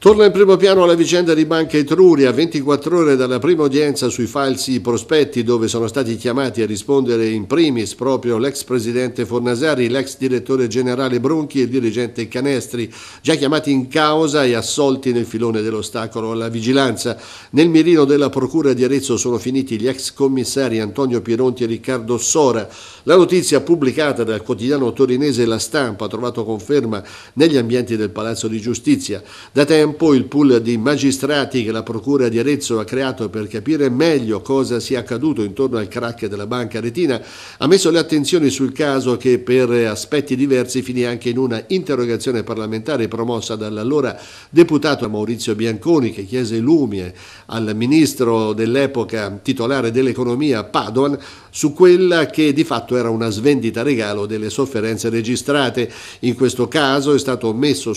Torna in primo piano la vicenda di Banca Etruria, 24 ore dalla prima udienza sui falsi prospetti dove sono stati chiamati a rispondere in primis proprio l'ex presidente Fornasari, l'ex direttore generale Bronchi e il dirigente Canestri, già chiamati in causa e assolti nel filone dell'ostacolo alla vigilanza. Nel mirino della procura di Arezzo sono finiti gli ex commissari Antonio Pieronti e Riccardo Sora. La notizia pubblicata dal quotidiano torinese La Stampa ha trovato conferma negli ambienti del Palazzo di Giustizia. Da tempo tempo il pool di magistrati che la Procura di Arezzo ha creato per capire meglio cosa sia accaduto intorno al crack della banca retina ha messo le attenzioni sul caso che per aspetti diversi finì anche in una interrogazione parlamentare promossa dall'allora deputato Maurizio Bianconi che chiese lumie al ministro dell'epoca titolare dell'economia Padoan su quella che di fatto era una svendita regalo delle sofferenze registrate. In questo caso è stato messo